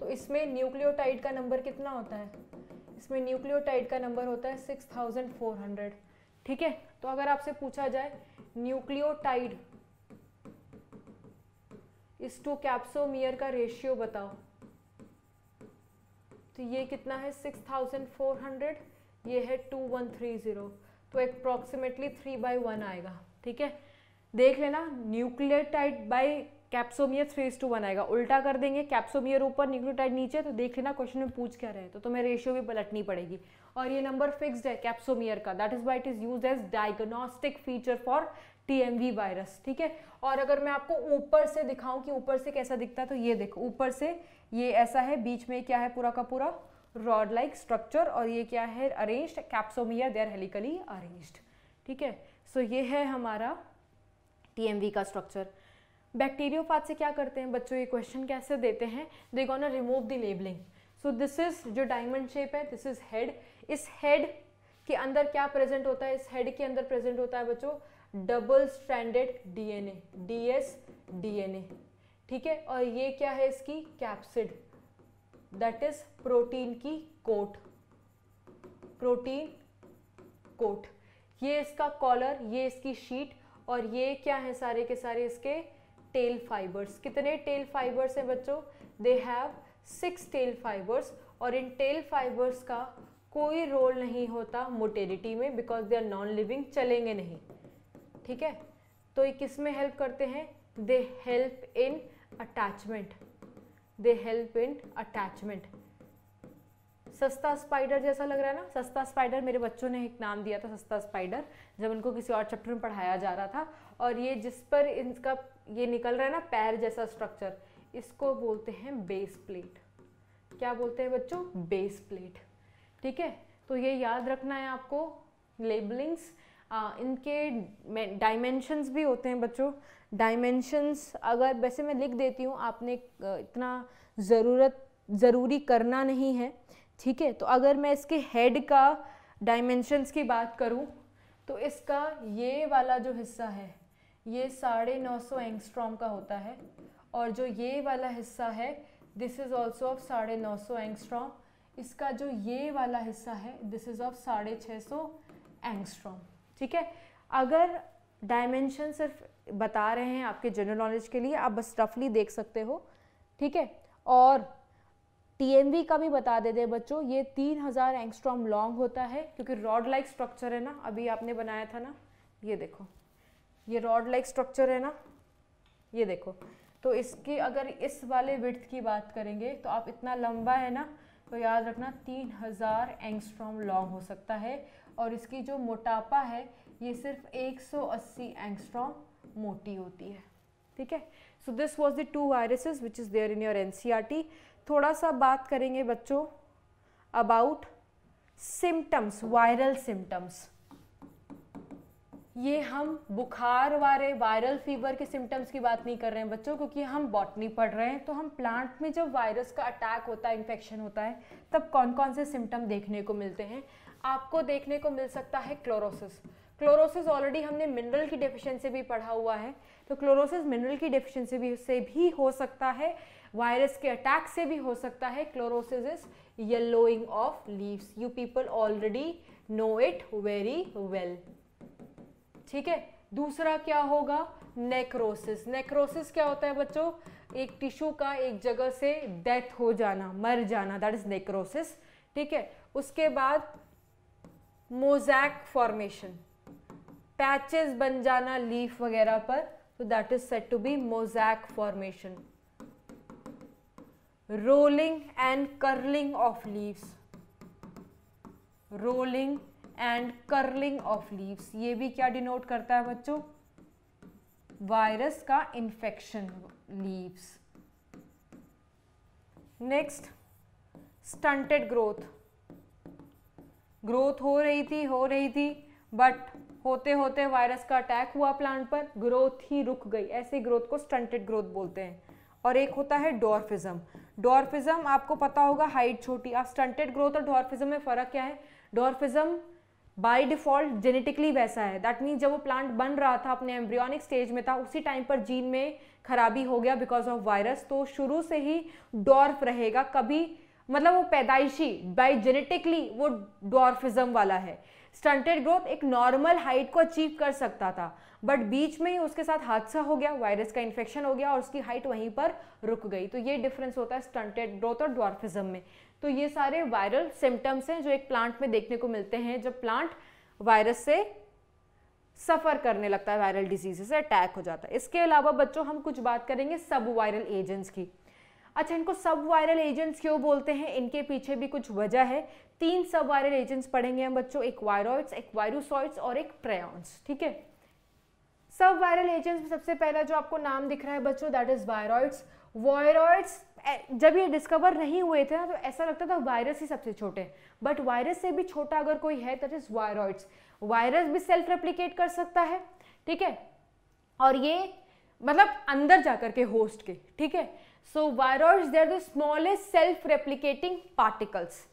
तो इसमें न्यूक्लियोटाइड का नंबर कितना होता है इसमें न्यूक्लियोटाइड का नंबर होता है सिक्स थाउजेंड फोर हंड्रेड ठीक है तो अगर आपसे पूछा जाए न्यूक्लियोटाइड इस टू कैप्सोमियर का रेशियो बताओ तो ये कितना है सिक्स थाउजेंड फोर हंड्रेड ये है टू वन थ्री ज़ीरो तो अप्रॉक्सीमेटली थ्री बाई वन आएगा ठीक है देख लेना nucleotide by capsomere three two one आएगा उल्टा कर देंगे कैप्सोमियर ऊपर न्यूक्लियोटाइड नीचे तो देख लेना क्वेश्चन में पूछ क्या रहे तो तुम्हें रेशियो भी पलटनी पड़ेगी और ये नंबर फिक्स्ड है कैप्सोमियर का that is why it is use as diagnostic feature for T virus ठीक है और अगर मैं आपको ऊपर से दिखाऊं कि ऊपर से कैसा दिखता है तो ये देखो ऊपर से ये ऐसा है बीच में क्या है पूरा का पूरा रॉड लाइक स्ट्रक्चर और ये क्या है arrange capsomere there helically arrange ठीक है सो ये है हमारा टीएमवी का स्ट्रक्चर बैक्टीरियो से क्या करते हैं बच्चों ये क्वेश्चन कैसे देते हैं दे ना remove the labelling so this is जो डायमंड शेप है दिस इज हेड इस हेड के अंदर क्या प्रेजेंट होता है इस हेड के अंदर प्रेजेंट होता है बच्चों double standard DNA DS DNA ठीक है और ये क्या है इसकी कैप्सिड दैट इज प्रोटीन की कोट प्रोटीन कोट ये इसका कॉलर ये इसकी शीट और ये क्या है सारे के सारे इसके टेल फाइबर्स कितने टेल फाइबर्स हैं बच्चों they have six tail fibres और इन टेल फाइबर्स का कोई रोल नहीं होता मोटेलिटी में because they are non living चलेंगे नहीं ठीक है तो ये किस में हेल्प करते हैं they help in attachment they help in attachment सस्ता स्पाइडर जैसा लग रहा है ना सस्ता स्पाइडर मेरे बच्चों ने एक नाम दिया था सस्ता स्पाइडर जब उनको किसी और चैप्टर में पढ़ाया जा रहा था और ये जिस पर इनका ये निकल रहा है ना पैर जैसा स्ट्रक्चर इसको बोलते हैं बेस प्लेट क्या बोलते हैं बच्चों बेस प्लेट ठीक है तो ये याद रखना है आपको लेबलिंग्स आ, इनके डायमेंशंस भी होते हैं बच्चों डायमेंशंस अगर वैसे मैं लिख देती हूँ आपने इतना ज़रूरत ज़रूरी करना नहीं है ठीक है तो अगर मैं इसके हेड का डायमेंशंस की बात करूँ तो इसका ये वाला जो हिस्सा है ये साढ़े नौ सौ एंगस्ट्रॉम का होता है और जो ये वाला हिस्सा है दिस इज़ ऑल्सो ऑफ साढ़े नौ सौ एंगस्ट्रॉम इसका जो ये वाला हिस्सा है दिस इज़ ऑफ साढ़े छः सौ एंगस्ट्रॉम ठीक है अगर डायमेंशन सिर्फ बता रहे हैं आपके जनरल नॉलेज के लिए आप बस रफली देख सकते हो ठीक है और टी का भी बता दे दें बच्चों ये तीन हज़ार एंगस्ट्रॉम लॉन्ग होता है क्योंकि रॉड लाइक स्ट्रक्चर है ना अभी आपने बनाया था ना ये देखो ये रॉड लाइक स्ट्रक्चर है ना ये देखो तो इसके अगर इस वाले विर्थ की बात करेंगे तो आप इतना लंबा है ना तो याद रखना तीन हज़ार एंगस्ट्रॉम लॉन्ग हो सकता है और इसकी जो मोटापा है ये सिर्फ 180 एंगस्ट्रॉम मोटी होती है ठीक है so this was the two viruses which is there in your N थोड़ा सा बात करेंगे बच्चों अबाउट सिम्टम्स वायरल सिम्टम्स ये हम बुखार वाले वायरल फीवर के सिम्टम्स की बात नहीं कर रहे हैं बच्चों क्योंकि हम बॉटनी पढ़ रहे हैं तो हम प्लांट में जब वायरस का अटैक होता है इन्फेक्शन होता है तब कौन कौन से सिम्टम देखने को मिलते हैं आपको देखने को मिल सकता है क्लोरोसिस क्लोरोसिस ऑलरेडी हमने मिनरल की डेफिशिएंसी भी पढ़ा हुआ है तो क्लोरोसिस मिनरल की डेफिशिएंसी भी से भी हो सकता है वायरस के अटैक से भी हो सकता है chlorosis is yellowing of leaves you people already know it very well ठीक है दूसरा क्या होगा नेक्रोसिस नेक्रोसिस क्या होता है बच्चों एक टिश्यू का एक जगह से डेथ हो जाना मर जाना दैट इज नेक्रोसिस ठीक है उसके बाद मोजैक फॉर्मेशन पैचेस बन जाना लीफ वगैरह पर तो that is set to be mosaic formation rolling and curling of leaves rolling and curling of leaves ये भी क्या डिनोट करता है बच्चों वायरस का infection leaves next stunted growth growth हो रही थी हो रही थी बट होते होते वायरस का अटैक हुआ प्लांट पर ग्रोथ ही रुक गई ऐसी ग्रोथ को स्टंटेड ग्रोथ बोलते हैं और एक होता है डॉर्फिज्म डॉर्फिज्म आपको पता होगा हाइट छोटी अब स्टंटेड ग्रोथ और डॉर्फिज्म में फ़र्क क्या है डॉर्फिज्म बाय डिफ़ॉल्ट जेनेटिकली वैसा है दैट मीन्स जब वो प्लांट बन रहा था अपने एम्ब्रियोनिक स्टेज में था उसी टाइम पर जीन में खराबी हो गया बिकॉज ऑफ वायरस तो शुरू से ही डॉर्फ रहेगा कभी मतलब वो पैदाइशी बाई जेनेटिकली वो डॉर्फिज्म वाला है स्टंटेड ग्रोथ एक नॉर्मल हाइट को अचीव कर सकता था बट बीच में ही उसके साथ हादसा हो गया वायरस का इन्फेक्शन हो गया और उसकी हाइट वहीं पर रुक गई तो ये डिफरेंस होता है स्टंटेड ग्रोथ और डॉर्फिज्म में तो ये सारे वायरल सिम्टम्स हैं जो एक प्लांट में देखने को मिलते हैं जब प्लांट वायरस से सफ़र करने लगता है वायरल डिजीजे से अटैक हो जाता है इसके अलावा बच्चों हम कुछ बात करेंगे सब वायरल एजेंट्स की अच्छा इनको सब वायरल एजेंट्स क्यों बोलते हैं इनके पीछे भी कुछ वजह है तीन सब वायरल एजेंट्स पढ़ेंगे हम बच्चों एक वायरॉइड्स एक वायरुसॉइड्स और एक प्रेन्स ठीक है सब वायरल एजेंट्स में सबसे पहला जो आपको नाम दिख रहा है बच्चों दैट इज़ वायरॉइड्स वायरॉइड्स जब ये डिस्कवर नहीं हुए थे ना तो ऐसा लगता था वायरस ही सबसे छोटे बट वायरस से भी छोटा अगर कोई है दैट इज़ वायरॉइड्स वायरस भी सेल्फ रेप्लिकेट कर सकता है ठीक है और ये मतलब अंदर जाकर के होस्ट के ठीक है So viroids, they are the smallest self-replicating particles.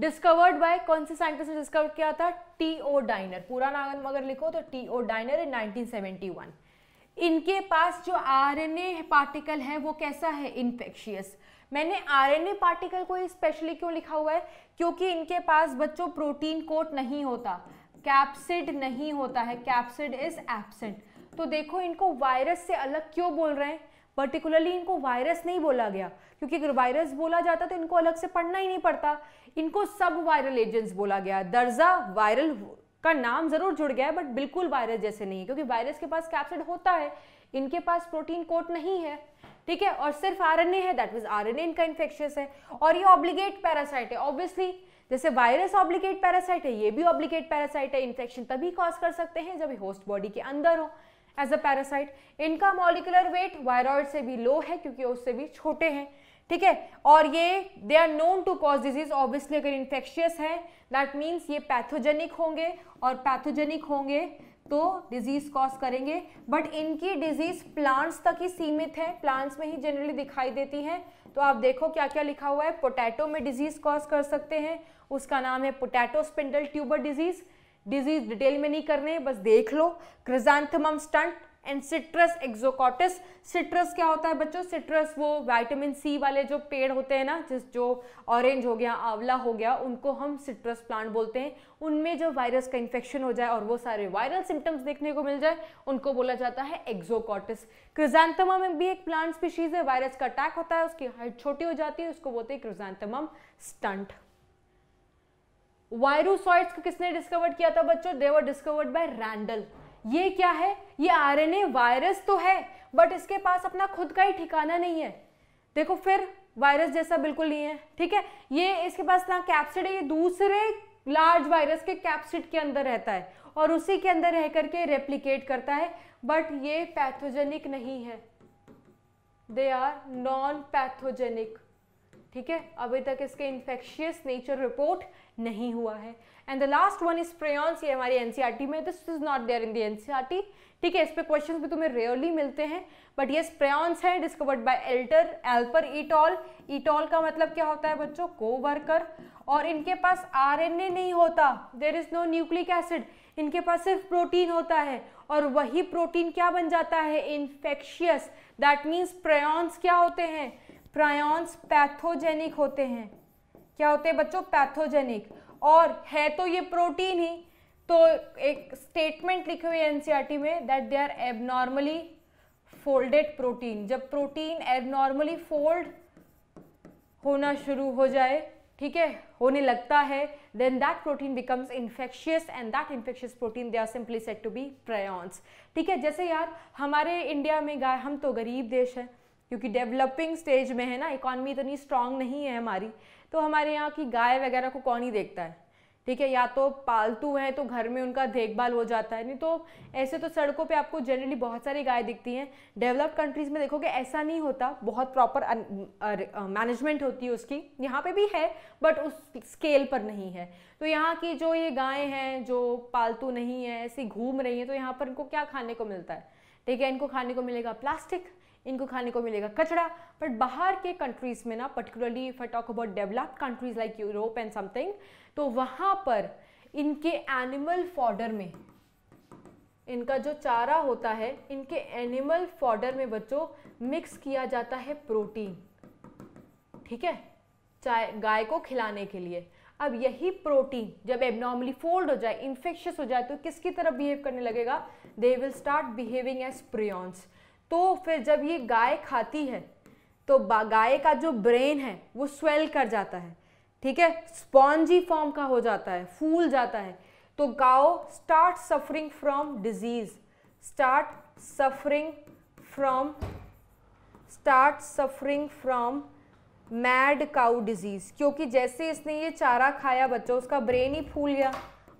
Discovered by कौन से साइंटिस्ट ने डिस्कवर किया था टी ओ डाइनर पूरा नाम अगर लिखो तो टी ओ डाइनर इन 1971 इनके पास जो आरएनए पार्टिकल है वो कैसा है इन्फेक्शियस मैंने आरएनए पार्टिकल को स्पेशली क्यों लिखा हुआ है क्योंकि इनके पास बच्चों प्रोटीन कोट नहीं होता कैप्सिड नहीं होता है कैप्सिड इज एबसेंट तो देखो इनको वायरस से अलग क्यों बोल रहे हैं पर्टिकुलरली इनको वायरस नहीं बोला गया क्योंकि अगर वायरस बोला जाता तो इनको अलग से पढ़ना ही नहीं पड़ता इनको सब वायरल एजेंट्स बोला गया दर्जा वायरल का नाम जरूर जुड़ गया है बट बिल्कुल वायरस जैसे नहीं है क्योंकि वायरस के पास कैप्सिड होता है इनके पास प्रोटीन कोट नहीं है ठीक है और सिर्फ ए है दैट एन ए इनका इन्फेक्शियस है और ये ऑब्लिगेट पैरासाइट है ऑब्वियसली जैसे वायरस ऑब्लिगेट पैरासाइट है ये भी ऑब्लिगेट पैरासाइट है इन्फेक्शन तभी कॉज कर सकते हैं जब होस्ट बॉडी के अंदर हो एज अ पैरासाइट इनका मॉलिकुलर वेट वायरॉइड से भी लो है क्योंकि उससे भी छोटे हैं ठीक है और ये they are known to cause disease obviously अगर इन्फेक्शियस है दैट मीन्स ये पैथोजेनिक होंगे और पैथोजेनिक होंगे तो डिजीज कॉज करेंगे बट इनकी डिजीज प्लांट्स तक ही सीमित है प्लांट्स में ही जनरली दिखाई देती हैं तो आप देखो क्या क्या लिखा हुआ है पोटैटो में डिजीज कॉज कर सकते हैं उसका नाम है potato spindle tuber disease disease detail में नहीं करने बस देख लो chrysanthemum stunt and citrus exocortis citrus क्या होता है बच्चों सिट्रस वो वाइटामिन सी वाले जो पेड़ होते हैं ना जिस जो ऑरेंज हो गया आंवला हो गया उनको हम सिट्रस प्लांट बोलते हैं उनमें जो वायरस का इन्फेक्शन हो जाए और वो सारे वायरल सिम्टम्स देखने को मिल जाए उनको बोला जाता है एक्जोकॉटिस में भी एक प्लांट स्पीशीज है वायरस का अटैक होता है उसकी हाइट छोटी हो जाती है उसको बोलते हैं क्रिजांतम स्टंट वायरोसॉइड्स को किसने डिस्कवर किया था बच्चों देवर डिस्कवर्ड बाय रैंडल ये क्या है ये आरएनए वायरस तो है बट इसके पास अपना खुद का ही ठिकाना नहीं है देखो फिर वायरस जैसा बिल्कुल नहीं है ठीक है ये इसके पास ना कैप्सिड है ये दूसरे लार्ज वायरस के कैप्सिड के अंदर रहता है और उसी के अंदर रह करके रेप्लीकेट करता है बट ये पैथोजेनिक नहीं है दे आर नॉन पैथोजेनिक ठीक है अभी तक इसके इन्फेक्शियस नेचर रिपोर्ट नहीं हुआ है and the last one is prions ये हमारी एनसीईआरटी e में this is not there in the NCERT ठीक है इस पे क्वेश्चंस भी तुम्हें रेयरली मिलते हैं बट ये प्रेयॉन्स है discovered by alter Alper et al et al का मतलब क्या होता है बच्चों को वर्कर और इनके पास आर नहीं होता there is no nucleic acid इनके पास सिर्फ प्रोटीन होता है और वही प्रोटीन क्या बन जाता है इन्फेक्शियस दैट मीन्स प्रयॉन्स क्या होते हैं प्रायॉन्स पैथोजेनिक होते हैं क्या होते हैं बच्चों पैथोजेनिक और है तो ये प्रोटीन ही तो एक स्टेटमेंट लिखी हुई एनसीईआरटी e में that they are abnormally folded protein जब प्रोटीन एबनॉर्मली फोल्ड होना शुरू हो जाए ठीक है होने लगता है then that protein becomes infectious and that infectious protein they are simply said to be prions ठीक है जैसे यार हमारे इंडिया में गाय हम तो गरीब देश हैं क्योंकि डेवलपिंग स्टेज में है ना इकॉनमी इतनी स्ट्रांग नहीं है हमारी तो हमारे यहाँ की गाय वगैरह को कौन ही देखता है ठीक है या तो पालतू हैं तो घर में उनका देखभाल हो जाता है नहीं तो ऐसे तो सड़कों पे आपको जनरली बहुत सारी गाय दिखती हैं डेवलप्ड कंट्रीज़ में देखोगे ऐसा नहीं होता बहुत प्रॉपर मैनेजमेंट होती है उसकी यहाँ पे भी है बट उस स्केल पर नहीं है तो यहाँ की जो ये गायें हैं जो पालतू नहीं है ऐसी घूम रही हैं तो यहाँ पर इनको क्या खाने को मिलता है ठीक है इनको खाने को मिलेगा प्लास्टिक इनको खाने को मिलेगा कचरा बट बाहर के कंट्रीज़ में ना particularly if I talk about developed countries like Europe and something तो वहां पर इनके एनिमल फॉर्डर में इनका जो चारा होता है इनके एनिमल फॉर्डर में बच्चों मिक्स किया जाता है प्रोटीन ठीक है चाहे गाय को खिलाने के लिए अब यही प्रोटीन जब एबनॉर्मली फोल्ड हो जाए इन्फेक्शियस हो जाए तो किसकी तरफ बिहेव करने लगेगा they will start behaving as prions तो फिर जब ये गाय खाती है तो गाय का जो ब्रेन है वो स्वेल कर जाता है ठीक है स्पॉन्जी फॉर्म का हो जाता है फूल जाता है तो गाओ start suffering from disease start suffering from start suffering from mad cow disease क्योंकि जैसे इसने ये चारा खाया बच्चों उसका ब्रेन ही फूल गया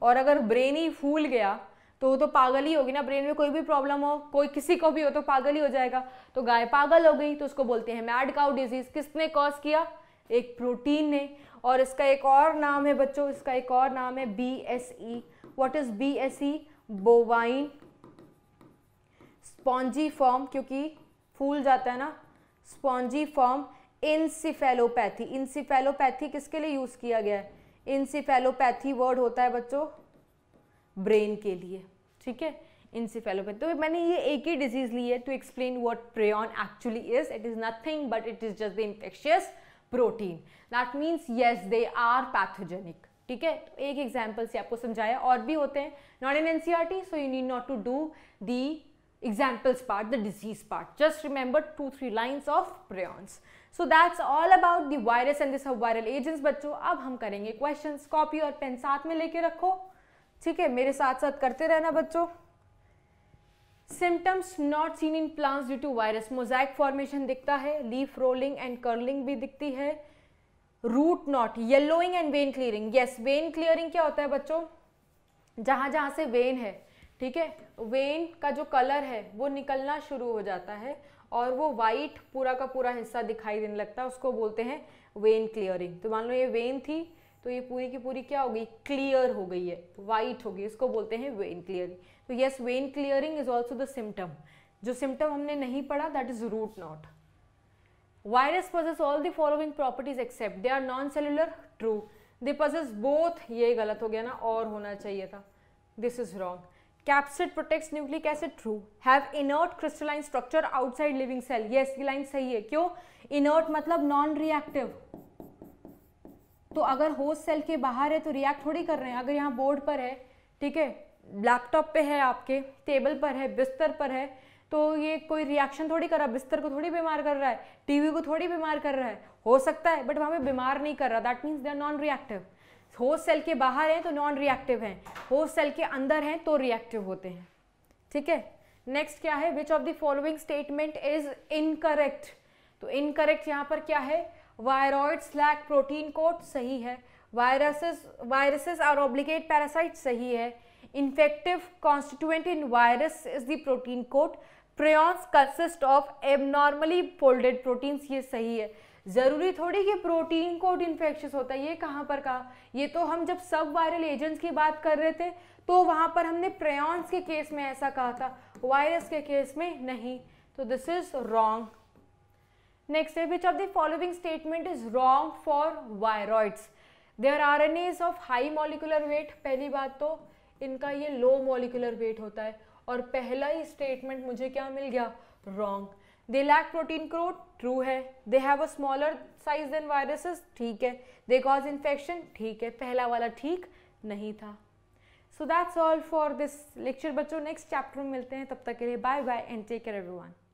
और अगर ब्रेन ही फूल गया तो वो तो पागल ही होगी ना ब्रेन में कोई भी प्रॉब्लम हो कोई किसी को भी हो तो पागल ही हो जाएगा तो गाय पागल हो गई तो उसको बोलते हैं मैड काउ डिजीज़ किसने कॉज किया एक प्रोटीन ने और इसका एक और नाम है बच्चों इसका एक और नाम है B S E what is B S E bovine spongiform क्योंकि फूल जाता है ना स्पॉन्जी फॉर्म इंसिफेलोपैथी इंसिफेलोपैथी किसके लिए यूज़ किया गया है इंसिफेलोपैथी वर्ड होता है बच्चों ब्रेन के लिए ठीक है इंसिफेलोपैथी तो मैंने ये एक ही डिजीज़ ली है to explain what prion actually is it is nothing but it is just the infectious protein that means yes they are pathogenic ठीक है तो एक एग्जाम्पल से आपको समझाया और भी होते हैं not in N C R T so you need not to do the examples part the disease part just remember two three lines of prions so that's all about the virus and the viral agents बच्चों अब हम करेंगे question copy और pen साथ में लेके रखो ठीक है मेरे साथ साथ करते रहना बच्चों symptoms not seen in plants due to virus mosaic formation दिखता है लीफ रोलिंग एंड कर्लिंग भी दिखती है root knot yellowing and vein clearing yes vein clearing क्या होता है बच्चों जहां जहां से वेन है ठीक है वेन का जो कलर है वो निकलना शुरू हो जाता है और वो वाइट पूरा का पूरा हिस्सा दिखाई देने लगता है उसको बोलते हैं वेन क्लियरिंग तो मान लो ये वेन थी तो ये पूरी की पूरी क्या हो गई क्लियर हो गई है वाइट हो गई इसको बोलते हैं वेन क्लियरिंग तो yes vein clearing is also the symptom जो सिम्टम हमने नहीं पढ़ा that is root knot virus possess all the following properties except they are non cellular true they possess both ये गलत हो गया ना और होना चाहिए था this is wrong capsid protect nucleic acid true have inert crystalline structure outside living cell ये लाइन सही है क्यों इनर्ट मतलब नॉन रिएक्टिव तो अगर होस्ट सेल के बाहर है तो रिएक्ट थोड़ी कर रहे हैं अगर यहाँ बोर्ड पर है ठीक है लैपटॉप पे है आपके टेबल पर है बिस्तर पर है तो ये कोई रिएक्शन थोड़ी कर रहा बिस्तर को थोड़ी बीमार कर रहा है टीवी को थोड़ी बीमार कर रहा है हो सकता है बट वहाँ पे बीमार नहीं कर रहा that means they are non reactive host cell के बाहर हैं तो नॉन रिएक्टिव हैं होस्ट सेल के अंदर हैं तो रिएक्टिव होते हैं ठीक है नेक्स्ट क्या है which of the following statement is incorrect तो इनकरेक्ट यहाँ पर क्या है वायरॉयड स्लैक प्रोटीन कोट सही है viruses viruses are obligate parasite सही है infective constituent in virus is the protein coat prions consist of abnormally folded proteins ये सही है ज़रूरी थोड़ी कि प्रोटीन कोट इन्फेक्शस होता है ये कहाँ पर कहा ये तो हम जब सब वायरल एजेंट्स की बात कर रहे थे तो वहाँ पर हमने प्रेन्स के केस में ऐसा कहा था वायरस के केस में नहीं तो this is wrong next which of the following statement is wrong for viroids there RNAs of high molecular weight पहली बात तो इनका ये लो मॉलिकुलर वेट होता है और पहला ही स्टेटमेंट मुझे क्या मिल गया wrong they lack protein coat true है they have a smaller size than viruses ठीक है दे कॉज इन्फेक्शन ठीक है पहला वाला ठीक नहीं था so that's all for this lecture बच्चों नेक्स्ट चैप्टर में मिलते हैं तब तक के लिए bye bye and take care everyone